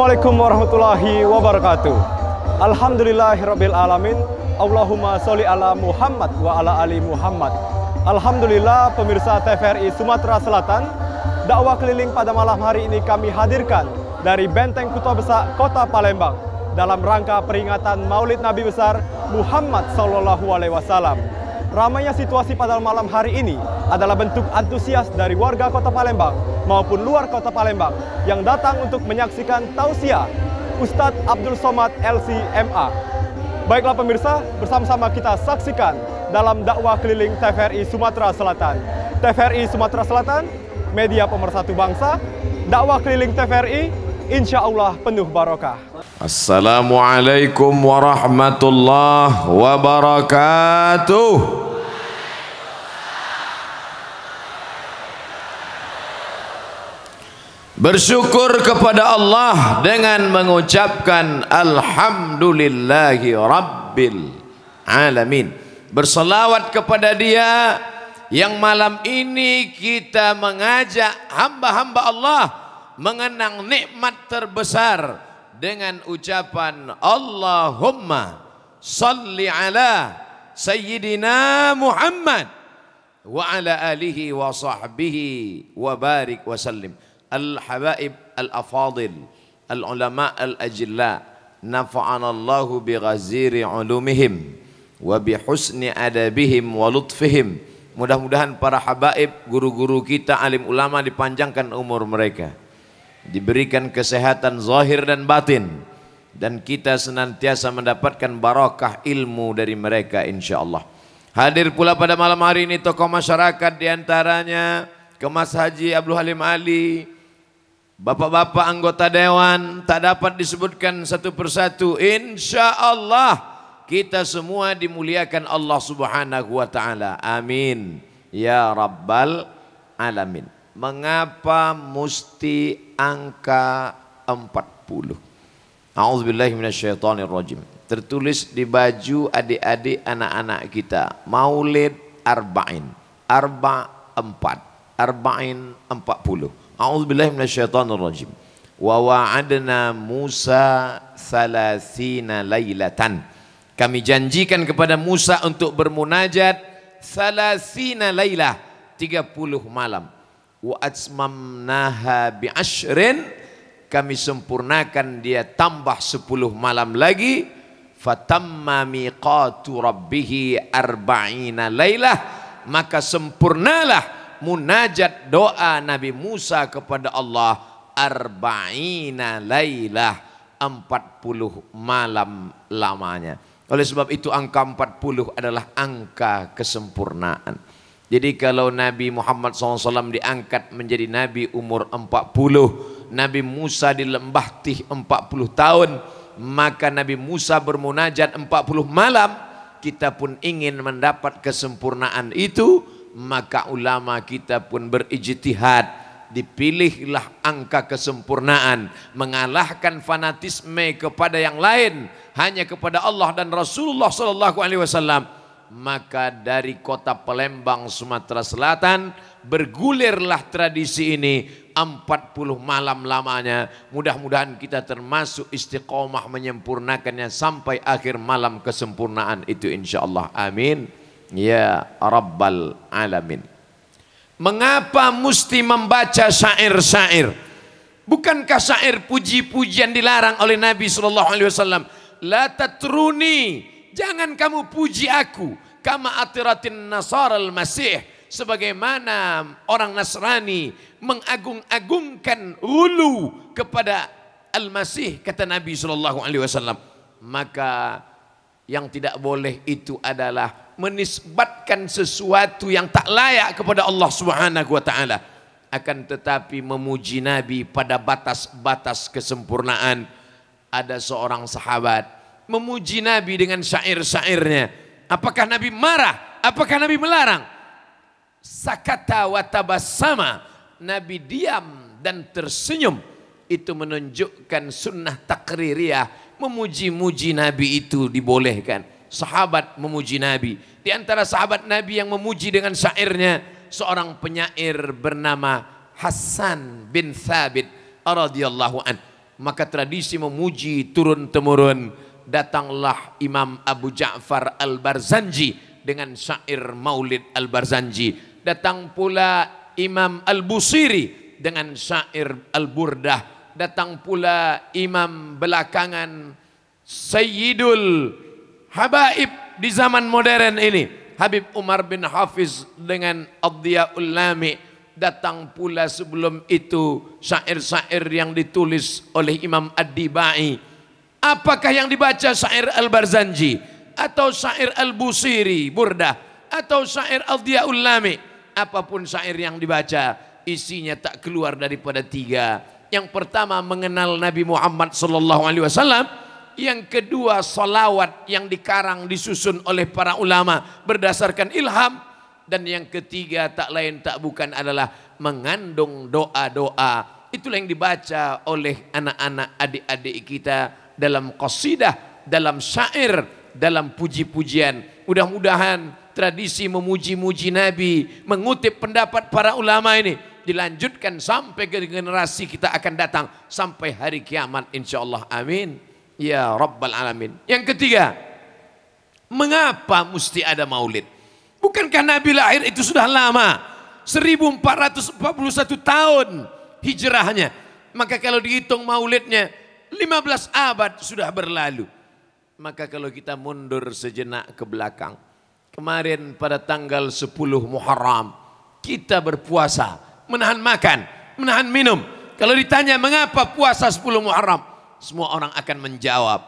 Assalamualaikum warahmatullahi wabarakatuh. Alhamdulillahirabbil alamin. Allahumma sholli ala Muhammad wa ala ali Muhammad. Alhamdulillah pemirsa TVRI Sumatera Selatan, dakwah keliling pada malam hari ini kami hadirkan dari Benteng Kuta Besar Kota Palembang dalam rangka peringatan Maulid Nabi besar Muhammad sallallahu alaihi wasallam. Ramainya situasi pada malam hari ini adalah bentuk antusias dari warga Kota Palembang maupun luar kota Palembang yang datang untuk menyaksikan tausiah Ustadz Abdul Somad LCMA. Baiklah pemirsa, bersama-sama kita saksikan dalam dakwah keliling TVRI Sumatera Selatan. TVRI Sumatera Selatan, media pemersatu bangsa, dakwah keliling TVRI, insya Allah penuh barokah. Assalamualaikum warahmatullahi wabarakatuh. Bersyukur kepada Allah dengan mengucapkan Alhamdulillahi Rabbil Alamin. Berselawat kepada dia yang malam ini kita mengajak hamba-hamba Allah mengenang nikmat terbesar dengan ucapan Allahumma salli ala Sayyidina Muhammad wa ala alihi wa sahbihi wa barik wa sallim al-habaib al-afadil, al-ulama al-ajilla, nafa'anallahu bi ghaziri ulumihim wa bi husni adabihim wa lutfihim. Mudah-mudahan para habaib, guru-guru kita, alim ulama dipanjangkan umur mereka. Diberikan kesehatan zahir dan batin. Dan kita senantiasa mendapatkan barakah ilmu dari mereka insya Allah. Hadir pula pada malam hari ini tokoh masyarakat diantaranya Kemas Haji Abdul Halim Ali, Bapak-bapak anggota dewan tak dapat disebutkan satu persatu. Insya Allah kita semua dimuliakan Allah Subhanahu wa taala. Amin. Ya Rabbal alamin. Mengapa mesti angka 40? A'udzubillahi minasyaitonirrajim. Tertulis di baju adik-adik anak-anak kita. Maulid Arba'in. Arba' empat. Arba'in empat puluh. A'udzubillahi minasyaitonirrajim. Wa wa'adna Musa 30 lailatan. Kami janjikan kepada Musa untuk bermunajat 30 lailah, 30 malam. Wa atmamnaha bi ashrin. Kami sempurnakan dia tambah 10 malam lagi. Fatamma miqatu rabbih 40 lailah. Maka sempurnalah munajat doa Nabi Musa kepada Allah arba'ina lailah 40 malam lamanya. Oleh sebab itu angka 40 adalah angka kesempurnaan. Jadi kalau Nabi Muhammad SAW diangkat menjadi Nabi umur 40, Nabi Musa di lembah tih 40 tahun, maka Nabi Musa bermunajat 40 malam, kita pun ingin mendapat kesempurnaan itu, maka ulama kita pun berijtihad dipilihlah angka kesempurnaan mengalahkan fanatisme kepada yang lain hanya kepada Allah dan Rasulullah sallallahu alaihi wasallam maka dari kota Palembang Sumatera Selatan bergulirlah tradisi ini 40 malam lamanya mudah-mudahan kita termasuk istiqomah menyempurnakannya sampai akhir malam kesempurnaan itu insyaallah amin Ya Rabbal Alamin. Mengapa mesti membaca syair-syair? Bukankah syair puji-pujian dilarang oleh Nabi Shallallahu Alaihi Wasallam? La tatruni, jangan kamu puji aku. Kama atiratin nasar al masih. Sebagaimana orang Nasrani mengagung-agungkan hulu kepada Al-Masih kata Nabi Shallallahu Alaihi Wasallam maka yang tidak boleh itu adalah menisbatkan sesuatu yang tak layak kepada Allah Subhanahu wa taala akan tetapi memuji Nabi pada batas-batas kesempurnaan ada seorang sahabat memuji Nabi dengan syair-syairnya apakah Nabi marah apakah Nabi melarang sakata wa tabassama Nabi diam dan tersenyum itu menunjukkan sunnah takririyah memuji-muji Nabi itu dibolehkan sahabat memuji Nabi. Di antara sahabat Nabi yang memuji dengan syairnya seorang penyair bernama Hasan bin Thabit radhiyallahu an. Maka tradisi memuji turun temurun datanglah Imam Abu Ja'far Al-Barzanji dengan syair Maulid Al-Barzanji. Datang pula Imam Al-Busiri dengan syair Al-Burdah. Datang pula imam belakangan Sayyidul habaib di zaman modern ini. Habib Umar bin Hafiz dengan Abdiya ulami datang pula sebelum itu syair-syair yang ditulis oleh Imam Ad-Dibai. Apakah yang dibaca syair Al-Barzanji atau syair Al-Busiri Burdah atau syair Abdiya ulami? Apapun syair yang dibaca isinya tak keluar daripada tiga. Yang pertama mengenal Nabi Muhammad sallallahu alaihi wasallam yang kedua solawat yang dikarang disusun oleh para ulama berdasarkan ilham. Dan yang ketiga tak lain tak bukan adalah mengandung doa-doa. Itulah yang dibaca oleh anak-anak adik-adik kita dalam qasidah, dalam syair, dalam puji-pujian. Mudah-mudahan tradisi memuji-muji Nabi, mengutip pendapat para ulama ini dilanjutkan sampai ke generasi kita akan datang sampai hari kiamat insyaallah amin Ya Rabbal Alamin. Yang ketiga, mengapa mesti ada maulid? Bukankah Nabi lahir itu sudah lama? 1441 tahun hijrahnya. Maka kalau dihitung maulidnya 15 abad sudah berlalu. Maka kalau kita mundur sejenak ke belakang. Kemarin pada tanggal 10 Muharram kita berpuasa, menahan makan, menahan minum. Kalau ditanya mengapa puasa 10 Muharram? semua orang akan menjawab.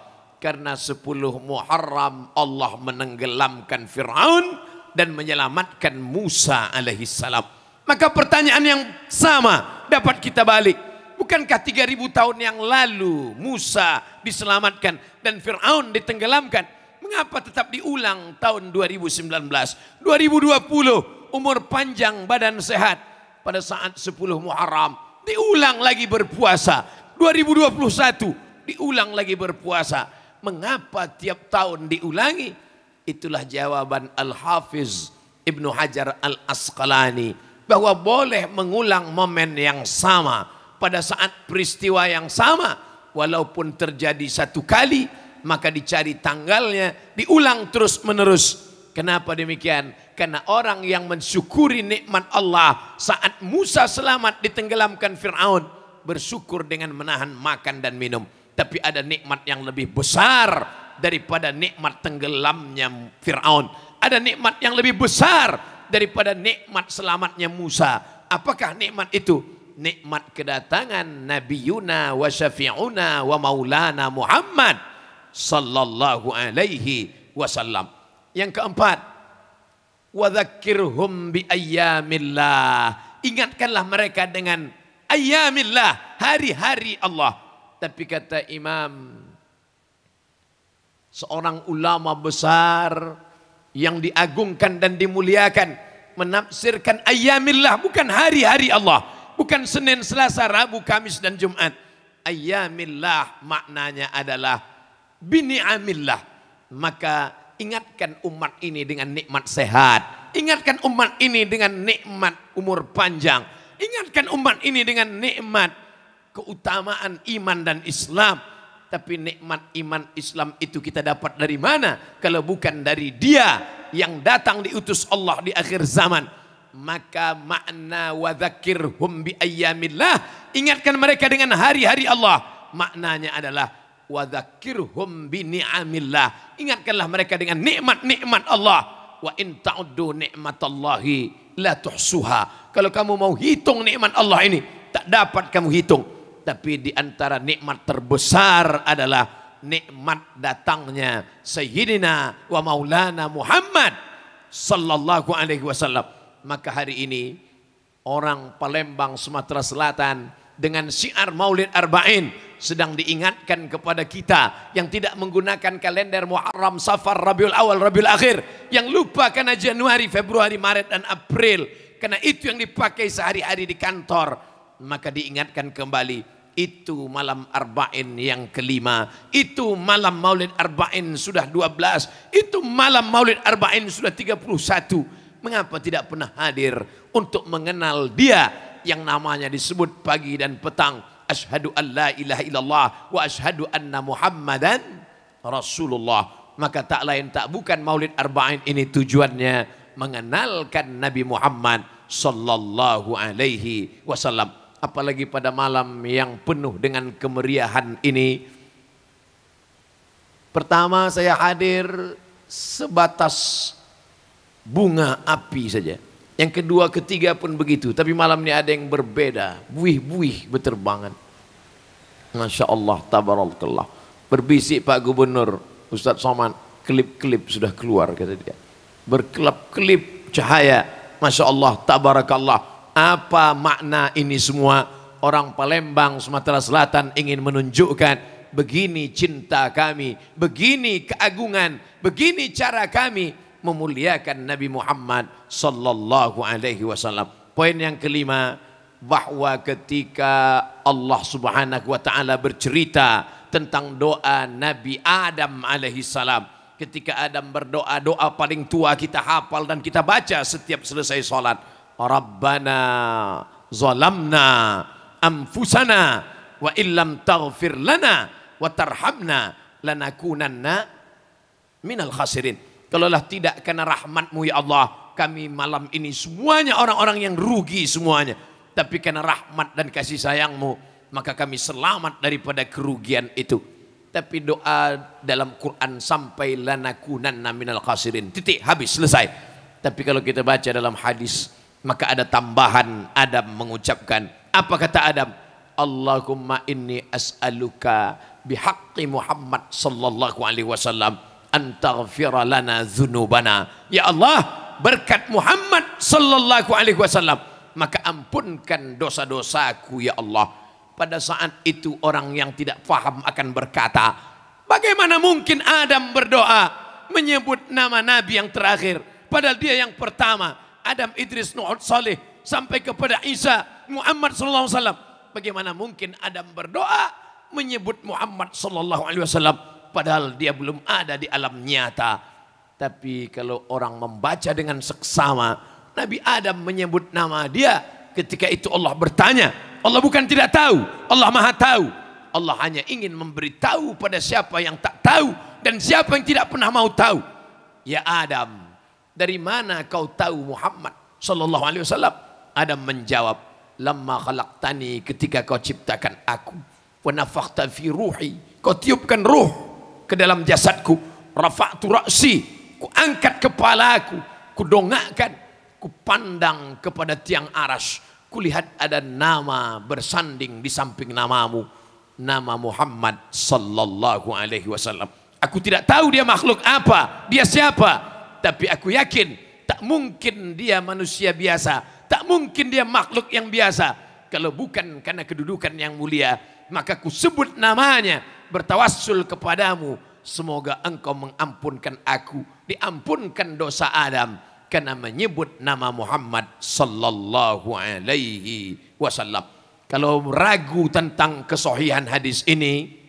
Karena sepuluh Muharram Allah menenggelamkan Fir'aun dan menyelamatkan Musa alaihissalam. Maka pertanyaan yang sama dapat kita balik. Bukankah 3000 tahun yang lalu Musa diselamatkan dan Fir'aun ditenggelamkan? Mengapa tetap diulang tahun 2019? 2020 umur panjang badan sehat pada saat 10 Muharram diulang lagi berpuasa 2021 diulang lagi berpuasa. Mengapa tiap tahun diulangi? Itulah jawaban Al-Hafiz Ibnu Hajar Al-Asqalani bahwa boleh mengulang momen yang sama pada saat peristiwa yang sama walaupun terjadi satu kali maka dicari tanggalnya diulang terus menerus Kenapa demikian? Karena orang yang mensyukuri nikmat Allah saat Musa selamat ditenggelamkan Fir'aun bersyukur dengan menahan makan dan minum. Tapi ada nikmat yang lebih besar daripada nikmat tenggelamnya Fir'aun. Ada nikmat yang lebih besar daripada nikmat selamatnya Musa. Apakah nikmat itu? Nikmat kedatangan Nabi Yuna wa Syafi'una wa Maulana Muhammad sallallahu alaihi wasallam. Yang keempat, dzakirhum bi ayyamillah. Ingatkanlah mereka dengan ayyamillah, hari-hari Allah. Tapi kata Imam seorang ulama besar yang diagungkan dan dimuliakan menafsirkan ayyamillah bukan hari-hari Allah, bukan Senin, Selasa, Rabu, Kamis dan Jumat. Ayyamillah maknanya adalah bini bini'amillah. Maka ingatkan umat ini dengan nikmat sehat, ingatkan umat ini dengan nikmat umur panjang. Ingatkan umat ini dengan nikmat keutamaan iman dan Islam. Tapi nikmat iman Islam itu kita dapat dari mana? Kalau bukan dari dia yang datang diutus Allah di akhir zaman. Maka makna wadhakirhum bi ayamilah. Ingatkan mereka dengan hari-hari Allah. Maknanya adalah wadhakirhum bi ni'amillah. Ingatkanlah mereka dengan nikmat-nikmat Allah. Wa in ta'uddu ni'matallahi la tuhsuha. Kalau kamu mau hitung nikmat Allah ini, tak dapat kamu hitung. Tapi di antara nikmat terbesar adalah nikmat datangnya Sayyidina wa Maulana Muhammad sallallahu alaihi wasallam. Maka hari ini orang Palembang Sumatera Selatan dengan syiar Maulid Arba'in sedang diingatkan kepada kita yang tidak menggunakan kalender Muharram, Safar, Rabiul Awal, Rabiul Akhir yang lupa karena Januari, Februari, Maret dan April karena itu yang dipakai sehari-hari di kantor maka diingatkan kembali itu malam Arba'in yang kelima. Itu malam Maulid Arba'in sudah 12. Itu malam Maulid Arba'in sudah 31. Mengapa tidak pernah hadir untuk mengenal dia yang namanya disebut pagi dan petang. Ashadu an la ilaha illallah wa ashadu anna muhammadan rasulullah maka tak lain tak bukan maulid arba'in ini tujuannya mengenalkan Nabi Muhammad sallallahu alaihi wasallam apalagi pada malam yang penuh dengan kemeriahan ini pertama saya hadir sebatas bunga api saja yang kedua, ketiga pun begitu. Tapi malam ini ada yang berbeda. Buih-buih berterbangan. Masya Allah, tabarakallah. Berbisik Pak Gubernur, Ustadz Soman, klip-klip sudah keluar kata dia. Berkelap-kelip cahaya. Masya Allah, tabarakallah. Apa makna ini semua? Orang Palembang, Sumatera Selatan ingin menunjukkan begini cinta kami, begini keagungan, begini cara kami memuliakan Nabi Muhammad sallallahu alaihi wasallam. Poin yang kelima bahwa ketika Allah Subhanahu wa taala bercerita tentang doa Nabi Adam alaihi salam ketika Adam berdoa doa paling tua kita hafal dan kita baca setiap selesai salat Rabbana zalamna anfusana wa illam taghfir lana wa tarhamna lanakunanna minal khasirin Kalaulah tidak karena rahmatmu ya Allah, kami malam ini semuanya orang-orang yang rugi semuanya. Tapi karena rahmat dan kasih sayangmu, maka kami selamat daripada kerugian itu. Tapi doa dalam Quran sampai lanakunanna minal khasirin. Titik, habis, selesai. Tapi kalau kita baca dalam hadis, maka ada tambahan Adam mengucapkan. Apa kata Adam? Allahumma inni as'aluka bihaqqi Muhammad sallallahu alaihi wasallam antaghfira lana dzunubana. Ya Allah, berkat Muhammad sallallahu alaihi wasallam, maka ampunkan dosa-dosaku ya Allah. Pada saat itu orang yang tidak faham akan berkata, bagaimana mungkin Adam berdoa menyebut nama nabi yang terakhir padahal dia yang pertama. Adam Idris Nuh Saleh sampai kepada Isa Muhammad sallallahu alaihi wasallam. Bagaimana mungkin Adam berdoa menyebut Muhammad sallallahu alaihi wasallam? padahal dia belum ada di alam nyata. Tapi kalau orang membaca dengan seksama, Nabi Adam menyebut nama dia. Ketika itu Allah bertanya, Allah bukan tidak tahu, Allah maha tahu. Allah hanya ingin memberitahu pada siapa yang tak tahu dan siapa yang tidak pernah mau tahu. Ya Adam, dari mana kau tahu Muhammad sallallahu alaihi wasallam? Adam menjawab, "Lamma tani ketika kau ciptakan aku, wa nafakhta fi ruhi." Kau tiupkan ruh ke dalam jasadku. Rafa'tu ra'si, ku angkat kepalaku, ku dongakkan, ku pandang kepada tiang aras. Kulihat ada nama bersanding di samping namamu. Nama Muhammad sallallahu alaihi wasallam. Aku tidak tahu dia makhluk apa, dia siapa. Tapi aku yakin tak mungkin dia manusia biasa. Tak mungkin dia makhluk yang biasa. Kalau bukan karena kedudukan yang mulia. Maka ku sebut namanya bertawassul kepadamu. Semoga engkau mengampunkan aku. Diampunkan dosa Adam. Karena menyebut nama Muhammad sallallahu alaihi wasallam. Kalau ragu tentang kesohihan hadis ini.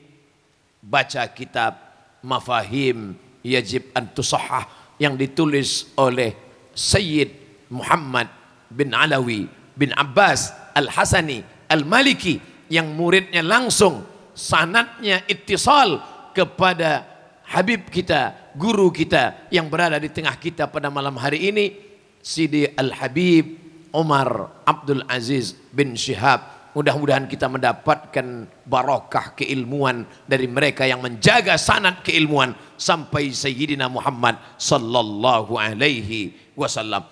Baca kitab Mafahim Yajib Antusahah. Yang ditulis oleh Sayyid Muhammad bin Alawi bin Abbas Al-Hasani Al-Maliki. Yang muridnya langsung sanatnya ittisal kepada Habib kita, guru kita yang berada di tengah kita pada malam hari ini Sidi Al-Habib Umar Abdul Aziz bin Syihab Mudah-mudahan kita mendapatkan barokah keilmuan dari mereka yang menjaga sanat keilmuan sampai Sayyidina Muhammad sallallahu alaihi wasallam.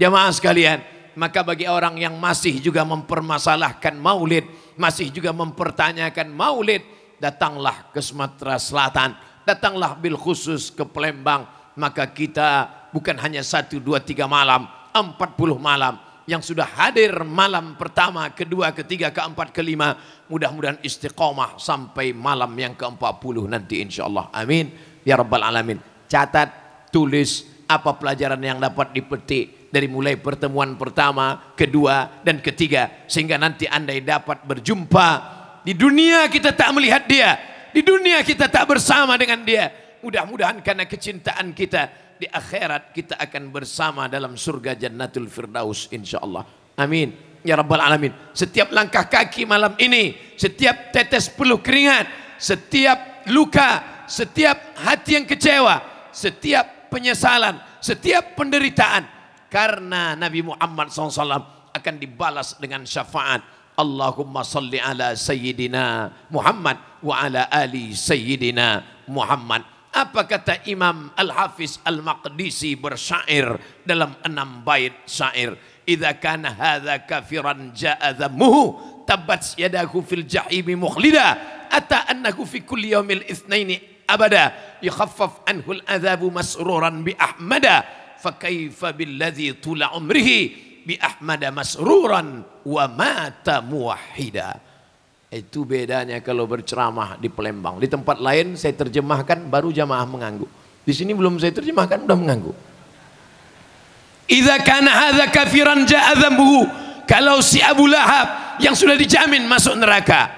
Jamaah sekalian, maka bagi orang yang masih juga mempermasalahkan maulid, masih juga mempertanyakan maulid, datanglah ke Sumatera Selatan, datanglah bil khusus ke Palembang, maka kita bukan hanya satu, dua, tiga malam, empat puluh malam, yang sudah hadir malam pertama, kedua, ketiga, keempat, kelima. Mudah-mudahan istiqomah sampai malam yang keempat puluh nanti insya Allah. Amin. Ya Rabbal Alamin. Catat, tulis apa pelajaran yang dapat dipetik dari mulai pertemuan pertama, kedua, dan ketiga. Sehingga nanti andai dapat berjumpa, di dunia kita tak melihat dia, di dunia kita tak bersama dengan dia. Mudah-mudahan karena kecintaan kita, di akhirat kita akan bersama dalam surga jannatul firdaus insyaAllah. Amin. Ya Rabbal Alamin. Setiap langkah kaki malam ini, setiap tetes peluh keringat, setiap luka, setiap hati yang kecewa, setiap penyesalan, setiap penderitaan, karena Nabi Muhammad SAW akan dibalas dengan syafaat. Allahumma salli ala Sayyidina Muhammad wa ala ali Sayyidina Muhammad. Apa kata Imam Al-Hafiz Al-Maqdisi bersyair dalam enam bait syair. Idza kana hadza kafiran ja'a dhammuhu tabbat yadahu fil jahimi mukhlida ata annahu fi kulli yawmil itsnaini abada yukhaffaf anhu al-adhabu masruran bi ahmada fakaifa billadzi tula umrihi bi ahmada masruran wa mata Itu bedanya kalau berceramah di Palembang. Di tempat lain saya terjemahkan baru jamaah menganggu Di sini belum saya terjemahkan udah menganggu. Idza kana hadza kafiran ja'a Kalau si Abu Lahab yang sudah dijamin masuk neraka.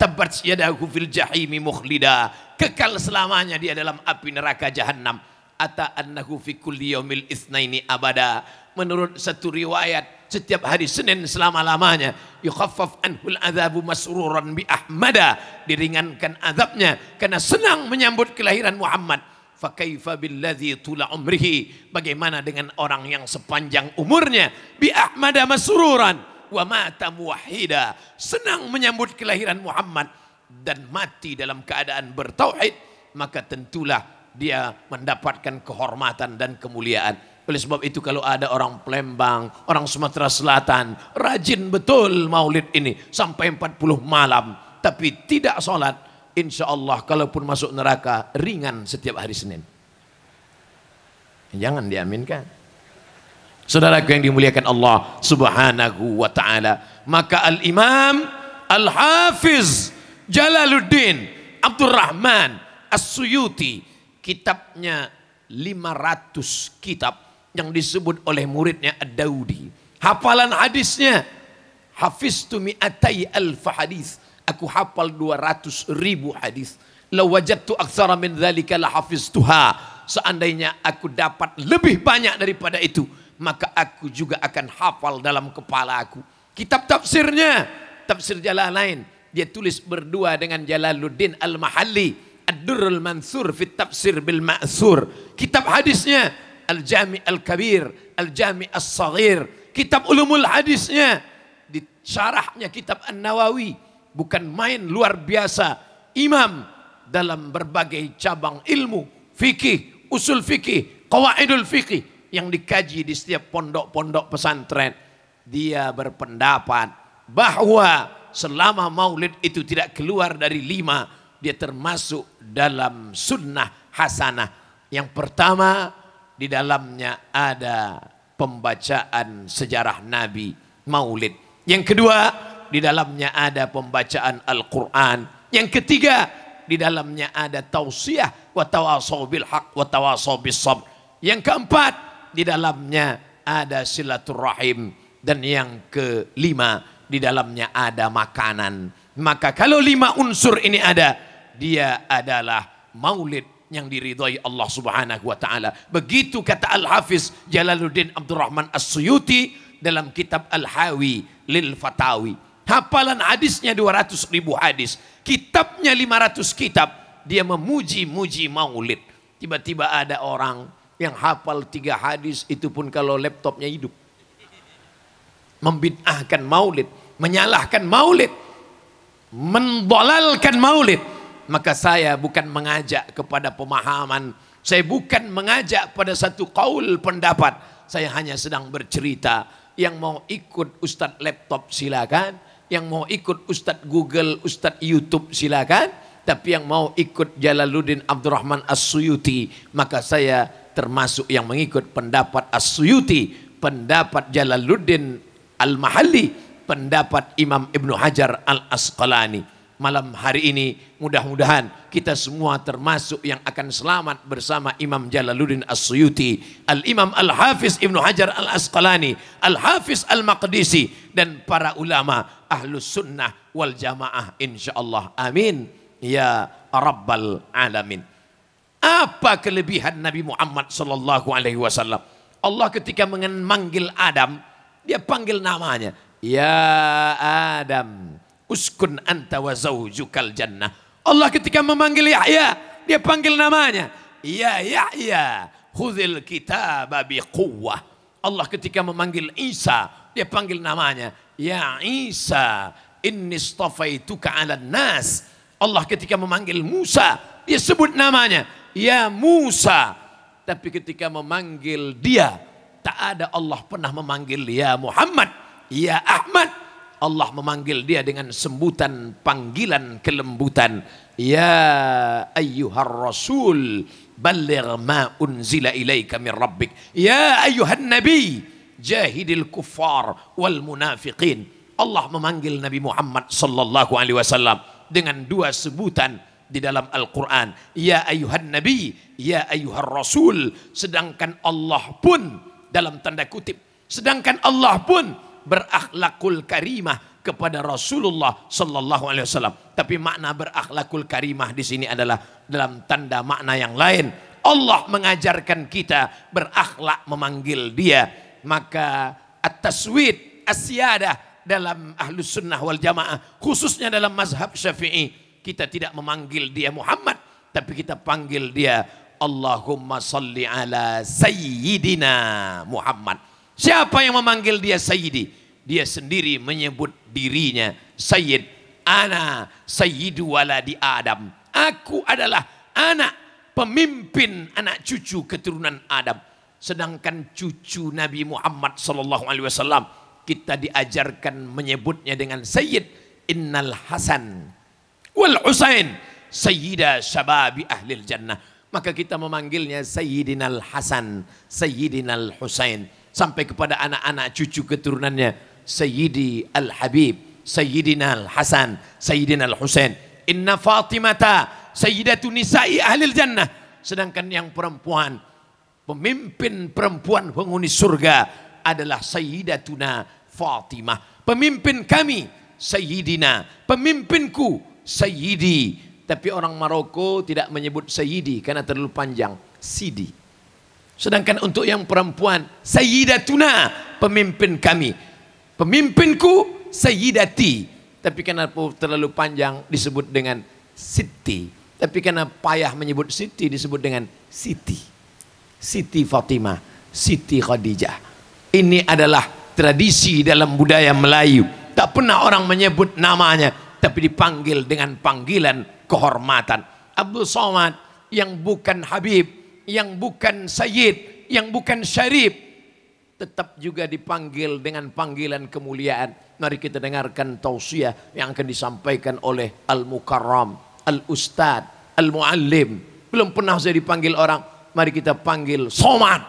Tabat yadahu fil jahimi mukhlida. Kekal selamanya dia dalam api neraka jahanam. Ata annahu fi kulli yawmil isnaini abada. Menurut satu riwayat setiap hari Senin selama-lamanya yukhaffaf anhul adzabu masruran bi ahmada diringankan azabnya karena senang menyambut kelahiran Muhammad fakaifa billadzi tula umrihi bagaimana dengan orang yang sepanjang umurnya bi ahmada masruran wa mata muwahhida senang menyambut kelahiran Muhammad dan mati dalam keadaan bertauhid maka tentulah dia mendapatkan kehormatan dan kemuliaan. Oleh sebab itu kalau ada orang Plembang, orang Sumatera Selatan, rajin betul maulid ini sampai 40 malam. Tapi tidak sholat, insya Allah kalaupun masuk neraka ringan setiap hari Senin. Jangan diaminkan. Saudaraku yang dimuliakan Allah subhanahu wa ta'ala. Maka al-imam, al-hafiz, Jalaluddin, Abdurrahman, As-Suyuti, kitabnya 500 kitab yang disebut oleh muridnya Ad-Daudi. Hafalan hadisnya hafiz tu mi'atai alfa hadis. Aku hafal 200 ribu hadis. Law tu aksara min dhalika la tuha. Seandainya aku dapat lebih banyak daripada itu, maka aku juga akan hafal dalam kepala aku. Kitab tafsirnya, tafsir jalan lain. Dia tulis berdua dengan Jalaluddin Al-Mahalli Ad-Durrul Mansur fit Tafsir bil Ma'sur. Kitab hadisnya Al-Jami Al-Kabir, Al-Jami As-Saghir, kitab Ulumul Hadisnya, di syarahnya kitab An-Nawawi, bukan main luar biasa imam dalam berbagai cabang ilmu, fikih, usul fikih, qawaidul fikih yang dikaji di setiap pondok-pondok pesantren. Dia berpendapat bahwa selama maulid itu tidak keluar dari lima dia termasuk dalam sunnah hasanah. Yang pertama di dalamnya ada pembacaan sejarah Nabi Maulid. Yang kedua di dalamnya ada pembacaan Al-Quran. Yang ketiga di dalamnya ada tausiah wa tawasau bil haq wa tawasau bis sabr. Yang keempat di dalamnya ada silaturahim dan yang kelima di dalamnya ada makanan. Maka kalau lima unsur ini ada, dia adalah maulid yang diridhai Allah Subhanahu wa taala. Begitu kata Al-Hafiz Jalaluddin Abdurrahman As-Suyuti dalam kitab Al-Hawi lil Fatawi. Hafalan hadisnya 200 ribu hadis. Kitabnya 500 kitab. Dia memuji-muji maulid. Tiba-tiba ada orang yang hafal tiga hadis itu pun kalau laptopnya hidup. Membid'ahkan maulid. Menyalahkan maulid. Mendolalkan maulid maka saya bukan mengajak kepada pemahaman. Saya bukan mengajak pada satu kaul pendapat. Saya hanya sedang bercerita. Yang mau ikut Ustadz laptop silakan. Yang mau ikut Ustadz Google, Ustadz Youtube silakan. Tapi yang mau ikut Jalaluddin Abdurrahman As-Suyuti. Maka saya termasuk yang mengikut pendapat As-Suyuti. Pendapat Jalaluddin Al-Mahalli pendapat Imam Ibnu Hajar Al-Asqalani malam hari ini. Mudah-mudahan kita semua termasuk yang akan selamat bersama Imam Jalaluddin As-Suyuti, Al-Imam Al-Hafiz Ibnu Hajar Al-Asqalani, Al-Hafiz Al-Maqdisi, dan para ulama Ahlus Sunnah wal Jamaah insyaAllah. Amin. Ya Rabbal Alamin. Apa kelebihan Nabi Muhammad Sallallahu Alaihi Wasallam? Allah ketika memanggil Adam, dia panggil namanya. Ya Adam. Uskun anta wa zaujukal jannah. Allah ketika memanggil Yahya, dia panggil namanya. Ya Yahya, khudhil kitaba quwwah. Allah ketika memanggil Isa, dia panggil namanya. Ya Isa, inni istafaituka 'alan nas. Allah ketika memanggil Musa, dia sebut namanya. Ya Musa. Tapi ketika memanggil dia, tak ada Allah pernah memanggil ya Muhammad, ya Ahmad, Allah memanggil dia dengan sembutan panggilan kelembutan. Ya ayyuhar rasul balligh ma unzila ilaika min rabbik. Ya ayyuhan nabi jahidil kuffar wal munafiqin. Allah memanggil Nabi Muhammad sallallahu alaihi wasallam dengan dua sebutan di dalam Al-Quran. Ya ayuhan Nabi, ya ayuhan Rasul. Sedangkan Allah pun dalam tanda kutip. Sedangkan Allah pun berakhlakul karimah kepada Rasulullah Sallallahu Alaihi Wasallam. Tapi makna berakhlakul karimah di sini adalah dalam tanda makna yang lain. Allah mengajarkan kita berakhlak memanggil dia. Maka atas taswid asyadah dalam ahlus sunnah wal jamaah. Khususnya dalam mazhab syafi'i. Kita tidak memanggil dia Muhammad. Tapi kita panggil dia Allahumma salli ala Sayyidina Muhammad. Siapa yang memanggil dia Sayyidi? Dia sendiri menyebut dirinya Sayyid. Ana Sayyidu waladi Adam. Aku adalah anak pemimpin anak cucu keturunan Adam. Sedangkan cucu Nabi Muhammad sallallahu alaihi wasallam kita diajarkan menyebutnya dengan Sayyid Innal Hasan wal Husain Sayyida Shababi Ahlil Jannah. Maka kita memanggilnya Sayyidinal Hasan, Sayyidinal Husain sampai kepada anak-anak cucu keturunannya Sayyidi Al-Habib Sayyidina Al-Hasan Sayyidina Al-Husain Inna Fatimata Sayyidatu Nisa'i Ahlil Jannah sedangkan yang perempuan pemimpin perempuan penghuni surga adalah Sayyidatuna Fatimah pemimpin kami Sayyidina pemimpinku Sayyidi tapi orang Maroko tidak menyebut Sayyidi karena terlalu panjang Sidi Sedangkan untuk yang perempuan, sayyidatuna, pemimpin kami. Pemimpinku sayyidati. Tapi kenapa terlalu panjang disebut dengan Siti. Tapi karena payah menyebut Siti disebut dengan Siti. Siti Fatimah, Siti Khadijah. Ini adalah tradisi dalam budaya Melayu. Tak pernah orang menyebut namanya, tapi dipanggil dengan panggilan kehormatan. Abdul Somad yang bukan Habib, yang bukan sayyid, yang bukan syarif, tetap juga dipanggil dengan panggilan kemuliaan. Mari kita dengarkan tausiah yang akan disampaikan oleh Al-Mukarram, Al-Ustad, Al-Muallim. Belum pernah saya dipanggil orang, mari kita panggil Somad.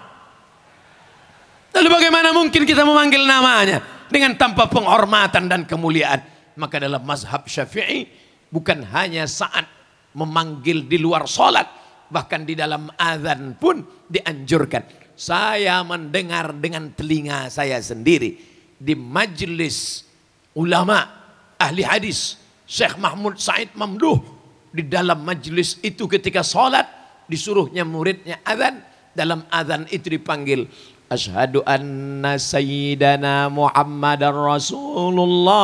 Lalu bagaimana mungkin kita memanggil namanya dengan tanpa penghormatan dan kemuliaan? Maka dalam mazhab syafi'i bukan hanya saat memanggil di luar sholat bahkan di dalam azan pun dianjurkan. Saya mendengar dengan telinga saya sendiri di majelis ulama ahli hadis Syekh Mahmud Said Mamduh di dalam majelis itu ketika sholat disuruhnya muridnya azan dalam azan itu dipanggil Ashadu anna sayyidana muhammadar Rasulullah.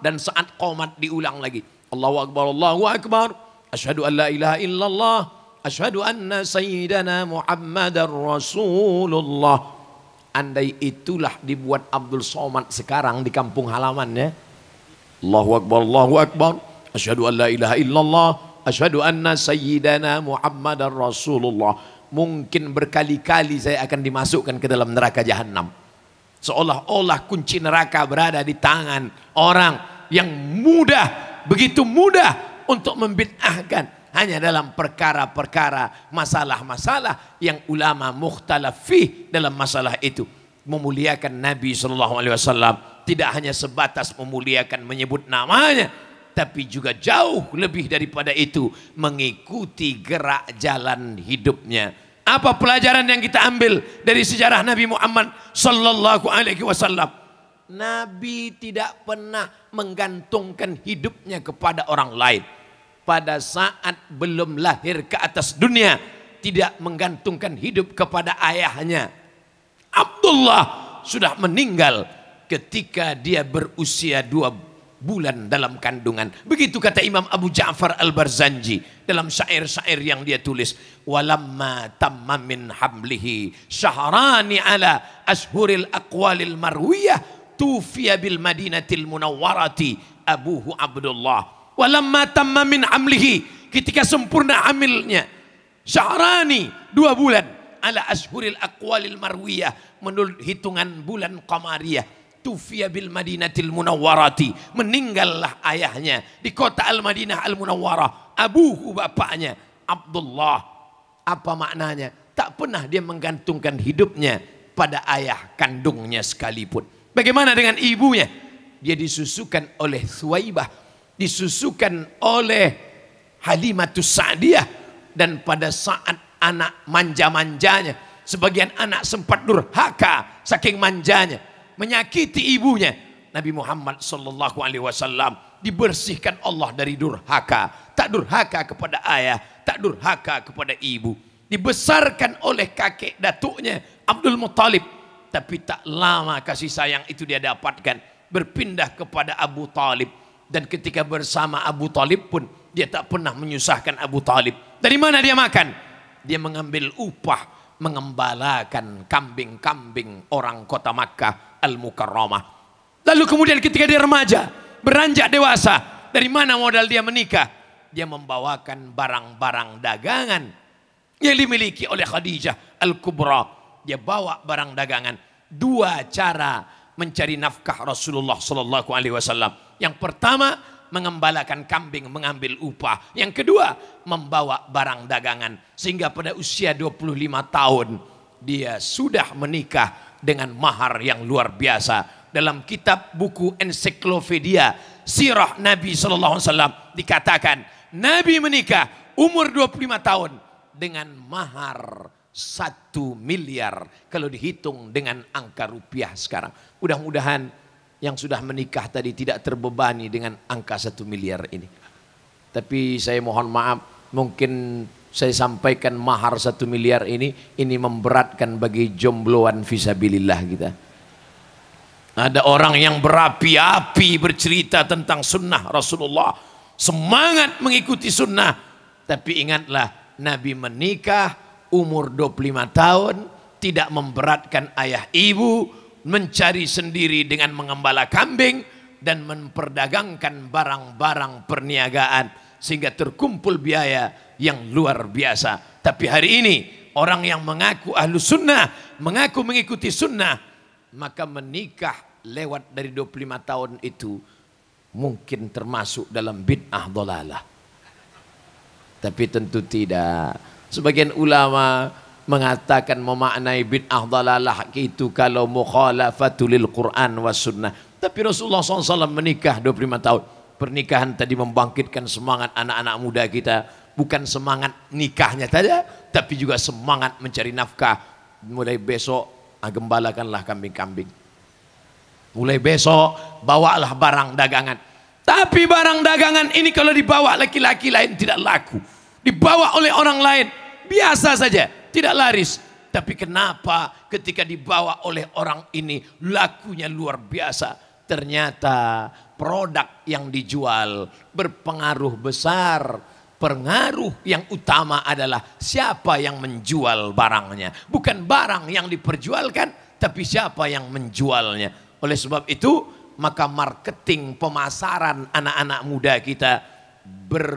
Dan saat komat diulang lagi. Allahu Akbar, Allahu Akbar. Asyhadu an la ilaha illallah. Asyhadu anna sayyidana Muhammadar Rasulullah. Andai itulah dibuat Abdul Somad sekarang di kampung halamannya. Allahu Akbar, Allahu Akbar. Asyhadu an la ilaha illallah. Asyhadu anna sayyidana Muhammadar Rasulullah. Mungkin berkali-kali saya akan dimasukkan ke dalam neraka jahanam. Seolah-olah kunci neraka berada di tangan orang yang mudah, begitu mudah untuk membid'ahkan hanya dalam perkara-perkara masalah-masalah yang ulama mukhtalaf dalam masalah itu memuliakan Nabi Shallallahu Alaihi Wasallam tidak hanya sebatas memuliakan menyebut namanya tapi juga jauh lebih daripada itu mengikuti gerak jalan hidupnya. Apa pelajaran yang kita ambil dari sejarah Nabi Muhammad sallallahu alaihi wasallam? Nabi tidak pernah menggantungkan hidupnya kepada orang lain pada saat belum lahir ke atas dunia tidak menggantungkan hidup kepada ayahnya. Abdullah sudah meninggal ketika dia berusia dua bulan dalam kandungan. Begitu kata Imam Abu Ja'far Al-Barzanji dalam syair-syair yang dia tulis. Walamma tamma min hamlihi syahrani ala ashuril aqwalil marwiyah tufiya bil madinatil munawwarati abuhu Abdullah Walamma tamma min amlihi. Ketika sempurna amilnya. syahrani Dua bulan. Ala ashuril aqwalil marwiyah. Menurut hitungan bulan Qamariyah. Tufiya bil madinatil munawwarati. Meninggallah ayahnya. Di kota al-Madinah al-munawwarah. Abuhu bapaknya. Abdullah. Apa maknanya? Tak pernah dia menggantungkan hidupnya pada ayah kandungnya sekalipun. Bagaimana dengan ibunya? Dia disusukan oleh Suwaibah disusukan oleh Halimatus Sa'diyah dan pada saat anak manja-manjanya sebagian anak sempat durhaka saking manjanya menyakiti ibunya Nabi Muhammad sallallahu alaihi wasallam dibersihkan Allah dari durhaka tak durhaka kepada ayah tak durhaka kepada ibu dibesarkan oleh kakek datuknya Abdul Muthalib tapi tak lama kasih sayang itu dia dapatkan berpindah kepada Abu Talib dan ketika bersama Abu Talib pun dia tak pernah menyusahkan Abu Talib. Dari mana dia makan? Dia mengambil upah mengembalakan kambing-kambing orang kota Makkah Al-Mukarramah. Lalu kemudian ketika dia remaja, beranjak dewasa, dari mana modal dia menikah? Dia membawakan barang-barang dagangan yang dimiliki oleh Khadijah Al-Kubra. Dia bawa barang dagangan. Dua cara mencari nafkah Rasulullah Shallallahu Alaihi Wasallam. Yang pertama mengembalakan kambing mengambil upah. Yang kedua membawa barang dagangan sehingga pada usia 25 tahun dia sudah menikah dengan mahar yang luar biasa. Dalam kitab buku ensiklopedia Sirah Nabi Shallallahu Alaihi Wasallam dikatakan Nabi menikah umur 25 tahun dengan mahar satu miliar kalau dihitung dengan angka rupiah sekarang. Mudah-mudahan yang sudah menikah tadi tidak terbebani dengan angka satu miliar ini. Tapi saya mohon maaf mungkin saya sampaikan mahar satu miliar ini ini memberatkan bagi jombloan visabilillah kita. Ada orang yang berapi-api bercerita tentang sunnah Rasulullah. Semangat mengikuti sunnah. Tapi ingatlah Nabi menikah umur 25 tahun tidak memberatkan ayah ibu mencari sendiri dengan mengembala kambing dan memperdagangkan barang-barang perniagaan sehingga terkumpul biaya yang luar biasa. Tapi hari ini orang yang mengaku ahlu sunnah, mengaku mengikuti sunnah, maka menikah lewat dari 25 tahun itu mungkin termasuk dalam bid'ah dolalah. Tapi tentu tidak. Sebagian ulama mengatakan memaknai bid'ah dalalah itu kalau mukhalafatul Quran was sunnah. Tapi Rasulullah SAW menikah 25 tahun. Pernikahan tadi membangkitkan semangat anak-anak muda kita. Bukan semangat nikahnya saja, tapi juga semangat mencari nafkah. Mulai besok, ah, gembalakanlah kambing-kambing. Mulai besok, bawalah barang dagangan. Tapi barang dagangan ini kalau dibawa laki-laki lain tidak laku. Dibawa oleh orang lain, biasa saja, tidak laris. Tapi kenapa ketika dibawa oleh orang ini lakunya luar biasa? Ternyata produk yang dijual berpengaruh besar. Pengaruh yang utama adalah siapa yang menjual barangnya, bukan barang yang diperjualkan, tapi siapa yang menjualnya. Oleh sebab itu, maka marketing pemasaran anak-anak muda kita ber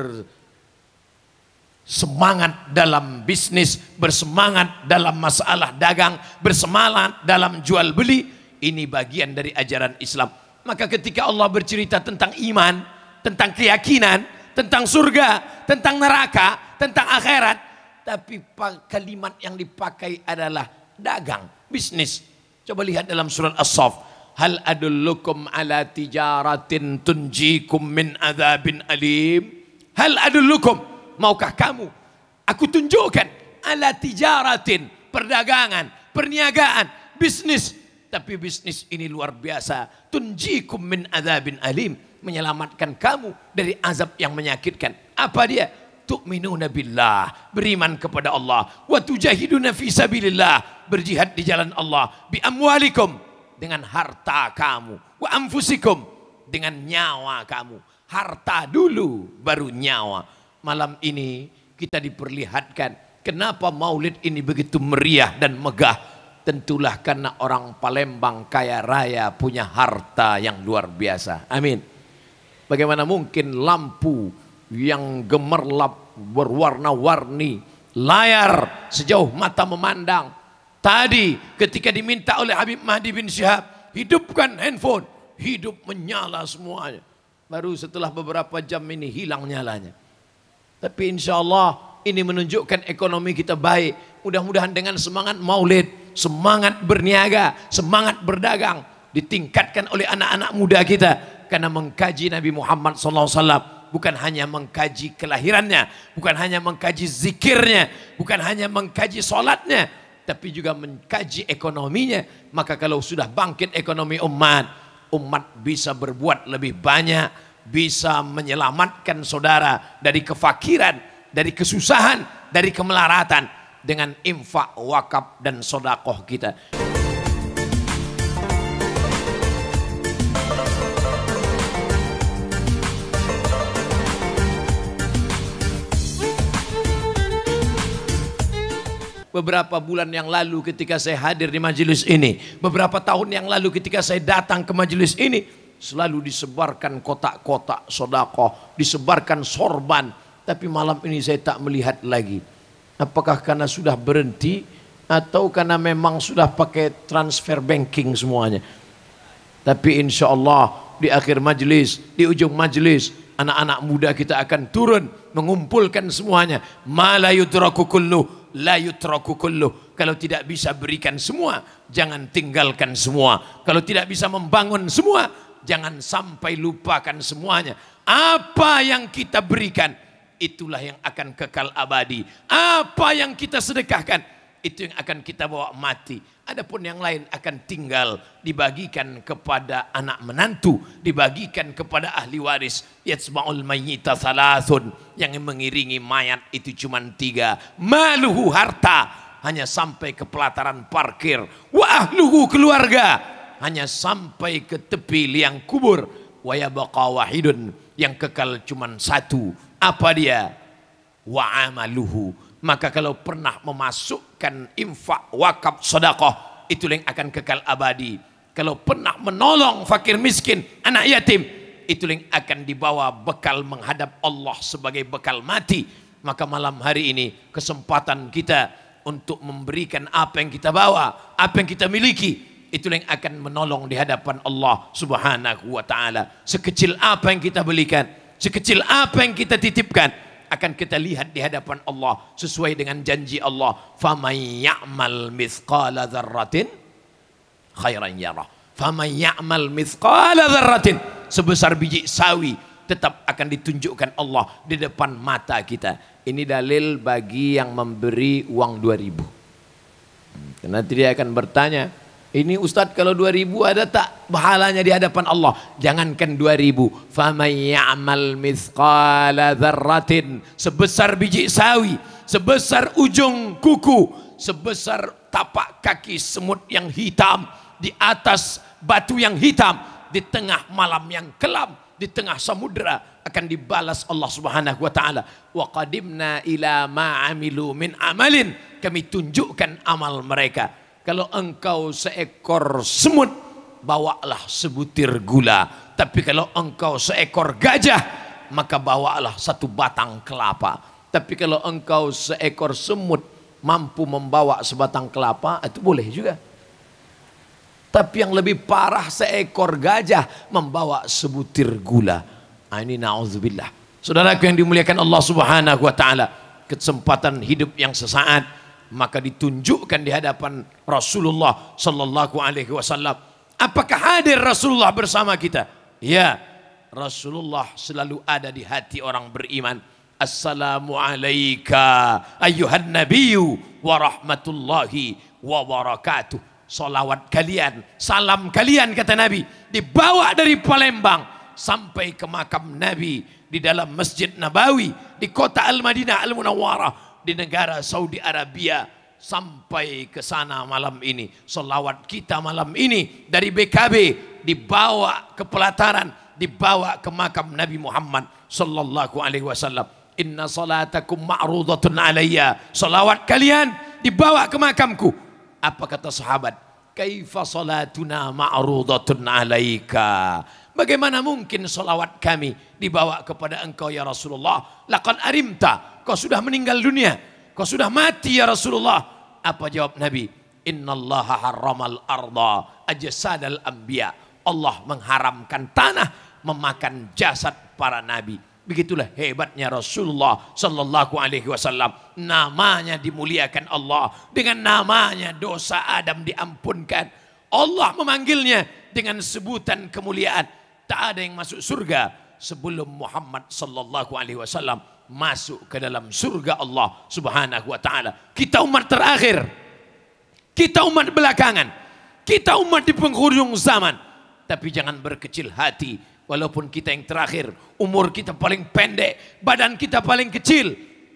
Semangat dalam bisnis, bersemangat dalam masalah dagang, bersemangat dalam jual beli. Ini bagian dari ajaran Islam. Maka ketika Allah bercerita tentang iman, tentang keyakinan, tentang surga, tentang neraka, tentang akhirat, tapi kalimat yang dipakai adalah dagang, bisnis. Coba lihat dalam surat as saf Hal adullukum ala tijaratin tunjikum min adabin alim. Hal adullukum Maukah kamu? Aku tunjukkan ala tijaratin, perdagangan, perniagaan, bisnis. Tapi bisnis ini luar biasa. Tunjikum min azabin alim. Menyelamatkan kamu dari azab yang menyakitkan. Apa dia? tu'minuna billah, beriman kepada Allah, wa tujahiduna fisabilillah. berjihad di jalan Allah bi amwalikum dengan harta kamu, wa amfusikum dengan nyawa kamu. Harta dulu baru nyawa malam ini kita diperlihatkan kenapa maulid ini begitu meriah dan megah. Tentulah karena orang Palembang kaya raya punya harta yang luar biasa. Amin. Bagaimana mungkin lampu yang gemerlap berwarna-warni layar sejauh mata memandang. Tadi ketika diminta oleh Habib Mahdi bin Syihab, hidupkan handphone, hidup menyala semuanya. Baru setelah beberapa jam ini hilang nyalanya. Tapi insya Allah ini menunjukkan ekonomi kita baik. Mudah-mudahan dengan semangat maulid, semangat berniaga, semangat berdagang ditingkatkan oleh anak-anak muda kita karena mengkaji Nabi Muhammad SAW bukan hanya mengkaji kelahirannya, bukan hanya mengkaji zikirnya, bukan hanya mengkaji solatnya, tapi juga mengkaji ekonominya. Maka kalau sudah bangkit ekonomi umat, umat bisa berbuat lebih banyak bisa menyelamatkan saudara dari kefakiran, dari kesusahan, dari kemelaratan dengan infak, wakaf, dan sodakoh kita. beberapa bulan yang lalu ketika saya hadir di majelis ini, beberapa tahun yang lalu ketika saya datang ke majelis ini, Selalu disebarkan kotak-kotak sodako disebarkan sorban. Tapi malam ini saya tak melihat lagi. Apakah karena sudah berhenti atau karena memang sudah pakai transfer banking semuanya. Tapi insya Allah di akhir majelis, di ujung majelis, anak-anak muda kita akan turun mengumpulkan semuanya. Mala kullu, la Kalau tidak bisa berikan semua, jangan tinggalkan semua. Kalau tidak bisa membangun semua, jangan sampai lupakan semuanya. Apa yang kita berikan, itulah yang akan kekal abadi. Apa yang kita sedekahkan, itu yang akan kita bawa mati. Adapun yang lain akan tinggal dibagikan kepada anak menantu, dibagikan kepada ahli waris. Yatsma'ul mayyita salasun. Yang mengiringi mayat itu cuma tiga. Maluhu harta hanya sampai ke pelataran parkir. Wa ahluhu keluarga hanya sampai ke tepi liang kubur. waya baka wahidun yang kekal cuman satu. Apa dia? Wa amaluhu. Maka kalau pernah memasukkan infak wakaf sodakoh itu yang akan kekal abadi. Kalau pernah menolong fakir miskin, anak yatim, itu yang akan dibawa bekal menghadap Allah sebagai bekal mati. Maka malam hari ini kesempatan kita untuk memberikan apa yang kita bawa, apa yang kita miliki itulah yang akan menolong di hadapan Allah Subhanahu wa taala. Sekecil apa yang kita belikan, sekecil apa yang kita titipkan akan kita lihat di hadapan Allah sesuai dengan janji Allah. Faman ya'mal mithqala dzarratin khairan yara. Faman ya'mal mithqala dzarratin sebesar biji sawi tetap akan ditunjukkan Allah di depan mata kita. Ini dalil bagi yang memberi uang 2000. Hmm, nanti dia akan bertanya, ini Ustadz kalau 2000 ada tak pahalanya di hadapan Allah? Jangankan 2000. Faman ya'mal mithqala dzarratin sebesar biji sawi, sebesar ujung kuku, sebesar tapak kaki semut yang hitam di atas batu yang hitam di tengah malam yang kelam di tengah samudera akan dibalas Allah Subhanahu wa taala wa qadimna ila ma min amalin kami tunjukkan amal mereka kalau engkau seekor semut, bawalah sebutir gula. Tapi kalau engkau seekor gajah, maka bawalah satu batang kelapa. Tapi kalau engkau seekor semut, mampu membawa sebatang kelapa, itu boleh juga. Tapi yang lebih parah seekor gajah membawa sebutir gula. Ah, ini na'udzubillah. Saudaraku yang dimuliakan Allah subhanahu wa ta'ala. Kesempatan hidup yang sesaat maka ditunjukkan di hadapan Rasulullah sallallahu alaihi wasallam. Apakah hadir Rasulullah bersama kita? Ya, Rasulullah selalu ada di hati orang beriman. Assalamu alayka ayuhan Nabiu wa rahmatullahi wa Salawat kalian, salam kalian kata Nabi dibawa dari Palembang sampai ke makam Nabi di dalam Masjid Nabawi di kota Al-Madinah Al-Munawwarah di negara Saudi Arabia sampai ke sana malam ini. Selawat kita malam ini dari BKB dibawa ke pelataran, dibawa ke makam Nabi Muhammad sallallahu alaihi wasallam. Inna salatakum ma'rudatun alayya. Selawat kalian dibawa ke makamku. Apa kata sahabat? Kaifa salatuna ma'rudatun alaika. Bagaimana mungkin solawat kami dibawa kepada engkau ya Rasulullah? Laqad arimta Kau sudah meninggal dunia. Kau sudah mati ya Rasulullah. Apa jawab Nabi? Innallaha harramal arda ajsadal anbiya. Allah mengharamkan tanah memakan jasad para nabi. Begitulah hebatnya Rasulullah Sallallahu Alaihi Wasallam. Namanya dimuliakan Allah. Dengan namanya dosa Adam diampunkan. Allah memanggilnya dengan sebutan kemuliaan. Tak ada yang masuk surga sebelum Muhammad Sallallahu Alaihi Wasallam masuk ke dalam surga Allah Subhanahu wa taala. Kita umat terakhir. Kita umat belakangan. Kita umat di penghujung zaman. Tapi jangan berkecil hati walaupun kita yang terakhir, umur kita paling pendek, badan kita paling kecil,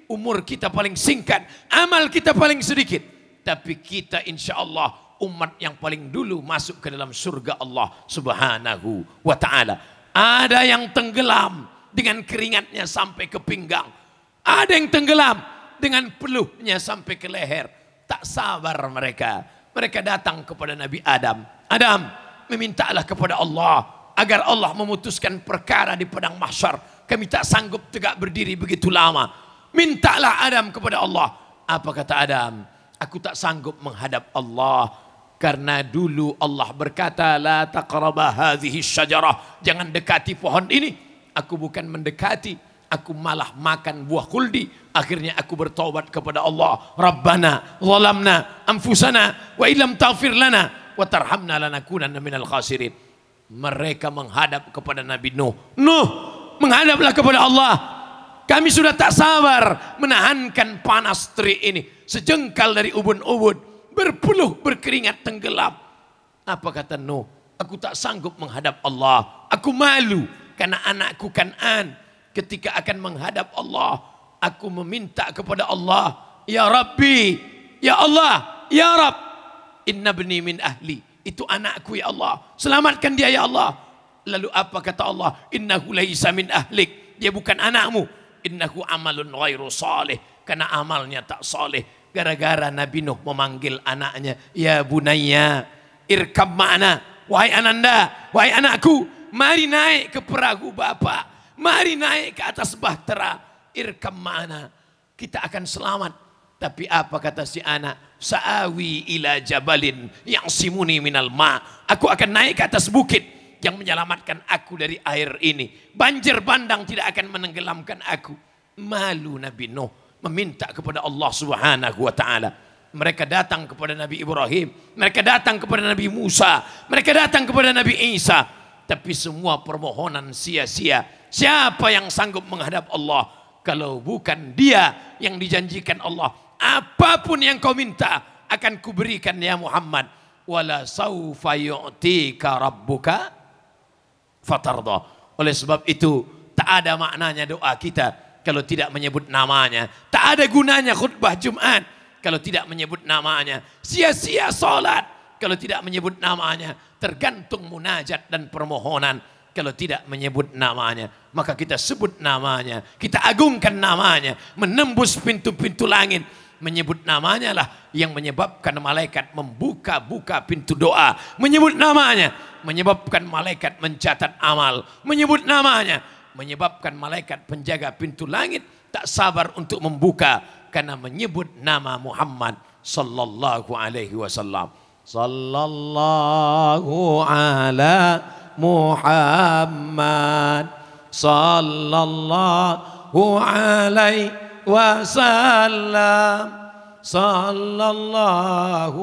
umur kita paling singkat, amal kita paling sedikit. Tapi kita insya Allah umat yang paling dulu masuk ke dalam surga Allah subhanahu wa ta'ala. Ada yang tenggelam dengan keringatnya sampai ke pinggang. Ada yang tenggelam dengan peluhnya sampai ke leher. Tak sabar mereka. Mereka datang kepada Nabi Adam. Adam, memintalah kepada Allah agar Allah memutuskan perkara di padang mahsyar. Kami tak sanggup tegak berdiri begitu lama. Mintalah Adam kepada Allah. Apa kata Adam? Aku tak sanggup menghadap Allah karena dulu Allah berkata la taqrabah syajarah. Jangan dekati pohon ini. Aku bukan mendekati, aku malah makan buah kuldi. Akhirnya aku bertobat kepada Allah. Rabbana, zalamna, anfusana, wa ilam taufir lana, wa tarhamna kunanna minal khasirin. Mereka menghadap kepada Nabi Nuh. Nuh, menghadaplah kepada Allah. Kami sudah tak sabar menahankan panas terik ini. Sejengkal dari ubun-ubun. Berpuluh berkeringat tenggelam. Apa kata Nuh? Aku tak sanggup menghadap Allah. Aku malu karena anakku kan An, ketika akan menghadap Allah aku meminta kepada Allah ya Rabbi ya Allah ya Rabb innabni min ahli itu anakku ya Allah selamatkan dia ya Allah lalu apa kata Allah innahu laisa min ahlik dia bukan anakmu innahu amalun ghairu salih karena amalnya tak salih gara-gara Nabi Nuh memanggil anaknya ya bunayya irkab ma'ana wahai ananda wahai anakku Mari naik ke perahu Bapak. Mari naik ke atas bahtera. Irkam mana? Kita akan selamat. Tapi apa kata si anak? Sa'awi ila jabalin yang simuni minal ma. Aku akan naik ke atas bukit yang menyelamatkan aku dari air ini. Banjir bandang tidak akan menenggelamkan aku. Malu Nabi Nuh meminta kepada Allah Subhanahu wa taala. Mereka datang kepada Nabi Ibrahim, mereka datang kepada Nabi Musa, mereka datang kepada Nabi Isa tapi semua permohonan sia-sia. Siapa yang sanggup menghadap Allah kalau bukan Dia yang dijanjikan Allah? Apapun yang kau minta akan kuberikan ya Muhammad. Wala saufa yu'tika rabbuka fatardha. Oleh sebab itu tak ada maknanya doa kita kalau tidak menyebut namanya. Tak ada gunanya khutbah Jumat kalau tidak menyebut namanya. Sia-sia salat kalau tidak menyebut namanya. Tergantung munajat dan permohonan kalau tidak menyebut namanya. Maka kita sebut namanya, kita agungkan namanya, menembus pintu-pintu langit. Menyebut namanya lah yang menyebabkan malaikat membuka-buka pintu doa. Menyebut namanya, menyebabkan malaikat mencatat amal. Menyebut namanya, menyebabkan malaikat penjaga pintu langit tak sabar untuk membuka karena menyebut nama Muhammad sallallahu alaihi wasallam. صلى الله على محمد صلى الله عليه وسلم صلى الله